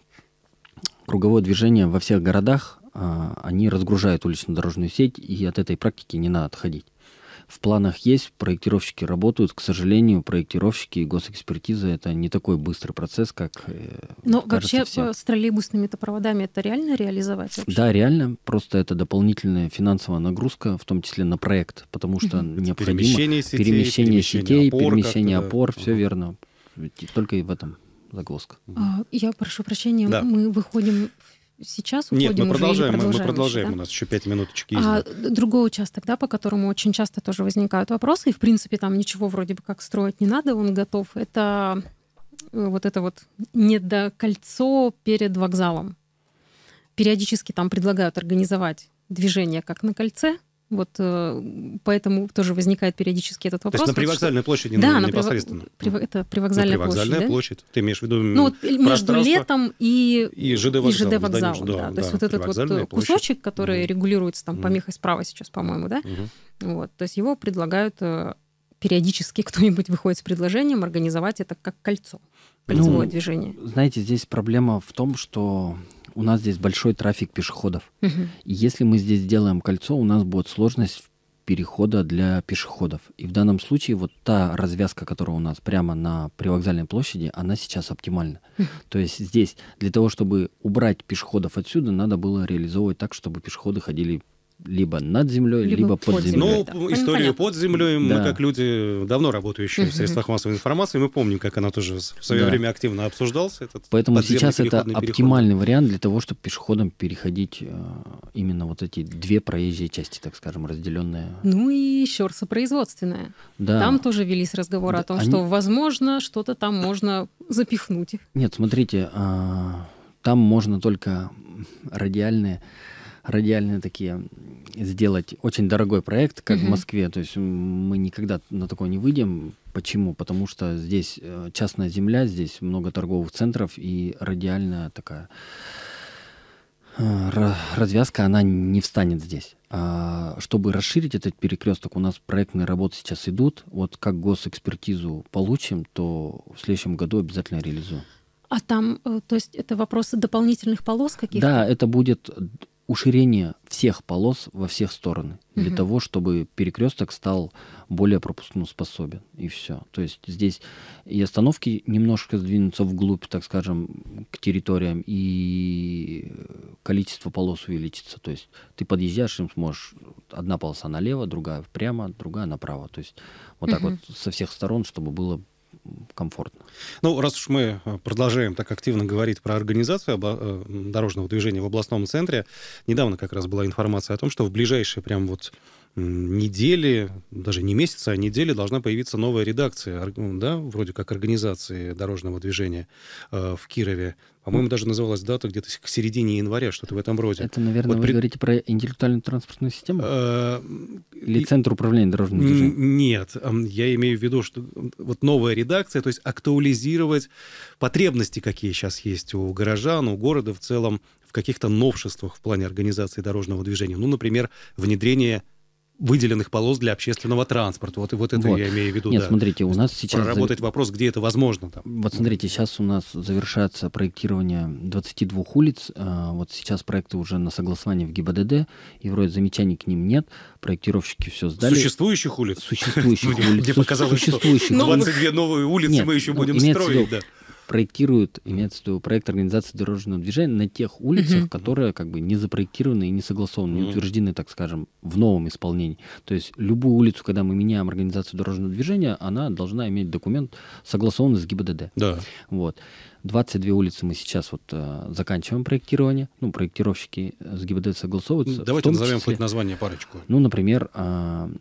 круговое движение во всех городах, а, они разгружают улично-дорожную сеть, и от этой практики не надо отходить в планах есть, проектировщики работают. К сожалению, проектировщики и госэкспертиза это не такой быстрый процесс, как э, Но ну, кажется, вообще всем. с троллейбусными -то проводами это реально реализовать? Вообще? Да, реально. Просто это дополнительная финансовая нагрузка, в том числе на проект, потому что mm необходимо перемещение сетей, перемещение, сетей, опор, перемещение опор, все uh верно. Только и в этом загвоздка. А, я прошу прощения, да. мы выходим сейчас уходим Нет, мы продолжаем, уже, мы, мы продолжаем, да? у нас еще пять минуточек есть. А, да. другой участок, да, по которому очень часто тоже возникают вопросы, и, в принципе, там ничего вроде бы как строить не надо, он готов, это э, вот это вот недокольцо перед вокзалом. Периодически там предлагают организовать движение как на кольце, вот э, поэтому тоже возникает периодически этот вопрос. То есть на привокзальной что... площади да, ну, непосредственно? Прив... Это привокзальная, привокзальная площадь, площадь. Ты имеешь в виду Ну вот между летом и, и ЖД вокзалом, И ЖД вокзал, да, да, да. То да, есть вот этот вот э, площадь. кусочек, который угу. регулируется там помехой справа сейчас, по-моему, да? Угу. Вот, то есть его предлагают э, периодически (laughs) кто-нибудь выходит с предложением организовать это как кольцо, ну, кольцевое ну, движение. Знаете, здесь проблема в том, что у нас здесь большой трафик пешеходов. Угу. И если мы здесь сделаем кольцо, у нас будет сложность перехода для пешеходов. И в данном случае вот та развязка, которая у нас прямо на привокзальной площади, она сейчас оптимальна. Угу. То есть здесь для того, чтобы убрать пешеходов отсюда, надо было реализовывать так, чтобы пешеходы ходили либо над землей, либо, либо под, землей. Ну, да. историю ну, Понятно. под землей да. мы, как люди, давно работающие в средствах массовой информации, мы помним, как она тоже в свое да. время активно обсуждался. Этот Поэтому сейчас это оптимальный вариант для того, чтобы пешеходам переходить э, именно вот эти две проезжие части, так скажем, разделенные. Ну и еще рсопроизводственная. Да. Там тоже велись разговоры да, о том, они... что, возможно, что-то там можно запихнуть. Нет, смотрите, а, там можно только радиальные радиальные такие сделать очень дорогой проект, как угу. в Москве. То есть мы никогда на такое не выйдем. Почему? Потому что здесь э, частная земля, здесь много торговых центров и радиальная такая э, развязка, она не встанет здесь. А чтобы расширить этот перекресток, у нас проектные работы сейчас идут. Вот как госэкспертизу получим, то в следующем году обязательно реализуем. А там, э, то есть это вопросы дополнительных полос каких-то? Да, это будет уширение всех полос во всех стороны угу. для того, чтобы перекресток стал более пропускно способен и все. То есть здесь и остановки немножко сдвинутся вглубь, так скажем, к территориям и количество полос увеличится. То есть ты подъезжаешь, им сможешь одна полоса налево, другая прямо, другая направо. То есть вот угу. так вот со всех сторон, чтобы было комфортно. Ну, раз уж мы э, продолжаем так активно говорить про организацию э, дорожного движения в областном центре, недавно как раз была информация о том, что в ближайшие прям вот недели, даже не месяца, а недели должна появиться новая редакция, ну, да, вроде как организации дорожного движения э, в Кирове. По-моему, ну, даже называлась дата где-то к середине января, что-то в этом роде. Это, наверное, вот вы при... говорите про интеллектуальную транспортную систему? Э, Или Центр управления дорожным движением? Нет, я имею в виду, что вот новая редакция, то есть актуализировать потребности, какие сейчас есть у горожан, у города в целом, в каких-то новшествах в плане организации дорожного движения. Ну, например, внедрение выделенных полос для общественного транспорта. Вот, вот это вот. я имею в виду. Нет, да. смотрите, у нас сейчас... Проработать зав... вопрос, где это возможно. Там. Вот смотрите, сейчас у нас завершается проектирование 22 улиц. А, вот сейчас проекты уже на согласование в ГИБДД, и вроде замечаний к ним нет. Проектировщики все сдали. Существующих улиц? Существующих улиц. Где показалось, что 22 ну, новые улицы мы еще ну, будем строить проектируют, имеется в виду проект организации дорожного движения на тех улицах, угу. которые как бы не запроектированы и не согласованы, угу. не утверждены, так скажем, в новом исполнении. То есть любую улицу, когда мы меняем организацию дорожного движения, она должна иметь документ, согласованный с ГИБДД. Да. Вот. 22 улицы мы сейчас вот э, заканчиваем проектирование. Ну, проектировщики э, с ГИБДД согласовываются. Давайте назовем числе, хоть название парочку. Ну, например, э,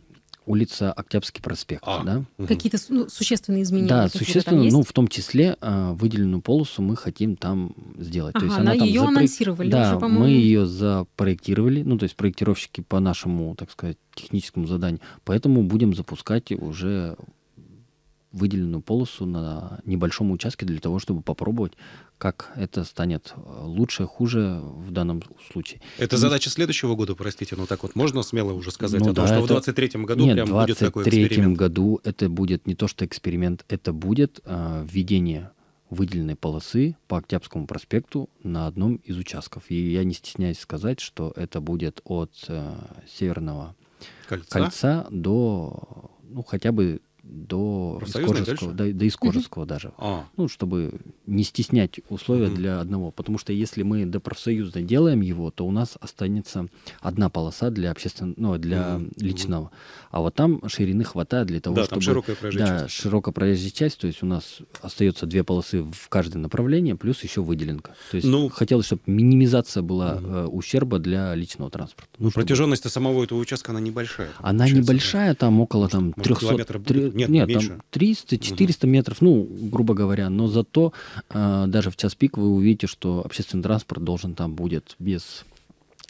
улица Октябрьский проспект. А, да? угу. Какие-то ну, существенные изменения? Да, существенные, ну, в том числе э, выделенную полосу мы хотим там сделать. Ага, то есть она, она там ее запро... анонсировали да, уже, по-моему. мы ее запроектировали, ну, то есть проектировщики по нашему, так сказать, техническому заданию. Поэтому будем запускать уже выделенную полосу на небольшом участке для того, чтобы попробовать, как это станет э, лучше, хуже в данном случае. Это и... задача следующего года, простите, но так вот можно смело уже сказать ну, о да, том, что это... в 23 году Нет, прям 23 будет такой эксперимент? году это будет не то, что эксперимент, это будет а, введение выделенной полосы по Октябрьскому проспекту на одном из участков. И я не стесняюсь сказать, что это будет от э, Северного кольца, кольца до ну, хотя бы до Искоржевского, до, до Искоржевского угу. даже. А. Ну, чтобы не стеснять условия угу. для одного. Потому что если мы до профсоюза делаем его, то у нас останется одна полоса для общественного, ну, для угу. личного. А вот там ширины хватает для того, да, чтобы... да широкая проезжая да, часть. широкая проезжая часть, то есть у нас остается две полосы в каждое направление, плюс еще выделенка. То есть ну, хотелось, чтобы минимизация была угу. ущерба для личного транспорта. Ну, ну чтобы... протяженность самого этого участка, она небольшая. Она небольшая, да? там около там, 300... Нет, Нет там 300-400 метров, ну, грубо говоря. Но зато э, даже в час пик вы увидите, что общественный транспорт должен там будет без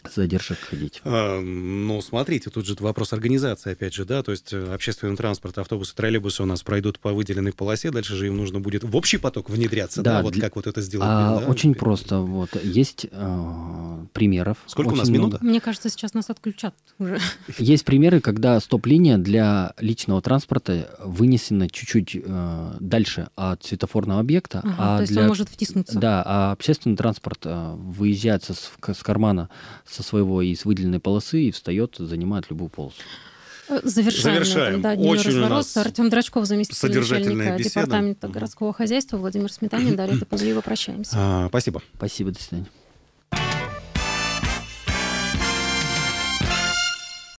задержек ходить? А, ну, смотрите, тут же вопрос организации, опять же, да, то есть э, общественный транспорт, автобусы, троллейбусы у нас пройдут по выделенной полосе, дальше же им нужно будет в общий поток внедряться, да, да вот для... как вот это сделать. А, да? Очень Теперь... просто, вот, есть а, примеров. Сколько у нас минут? Мне кажется, сейчас нас отключат уже. (laughs) Есть примеры, когда стоп-линия для личного транспорта вынесена чуть-чуть а, дальше от светофорного объекта. Ага, а то есть для... он может втиснуться. Да, а общественный транспорт а, выезжает со с кармана со своего из выделенной полосы и встает, занимает любую полосу. Э, завершаем. Завершаем. Да, Очень разворот. у нас Артем Драчков, заместитель содержательная беседа. Департамента городского хозяйства, Владимир Сметанин, Дарья Пузлеева. Прощаемся. А, спасибо. Спасибо, до свидания.